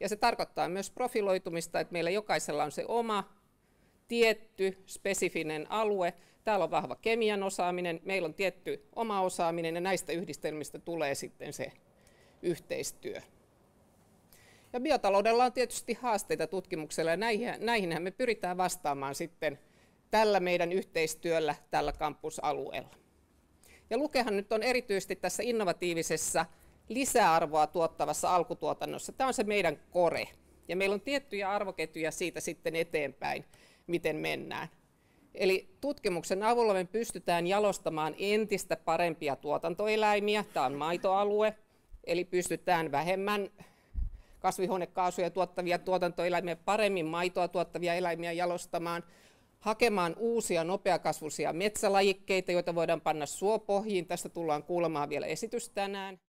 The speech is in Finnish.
Ja se tarkoittaa myös profiloitumista, että meillä jokaisella on se oma tietty spesifinen alue. Täällä on vahva kemian osaaminen, meillä on tietty oma osaaminen ja näistä yhdistelmistä tulee sitten se yhteistyö. Ja biotaloudella on tietysti haasteita tutkimuksella ja näihin, näihinhän me pyritään vastaamaan sitten tällä meidän yhteistyöllä tällä kampusalueella. Ja Lukehan nyt on erityisesti tässä innovatiivisessa lisäarvoa tuottavassa alkutuotannossa. Tämä on se meidän kore. Ja meillä on tiettyjä arvoketjuja siitä sitten eteenpäin, miten mennään. Eli tutkimuksen avulla me pystytään jalostamaan entistä parempia tuotantoeläimiä. Tämä on maitoalue, eli pystytään vähemmän kasvihuonekaasuja tuottavia tuotantoeläimiä, paremmin maitoa tuottavia eläimiä jalostamaan, hakemaan uusia nopeakasvuisia metsälajikkeita, joita voidaan panna suopohjiin. Tästä tullaan kuulemaan vielä esitys tänään.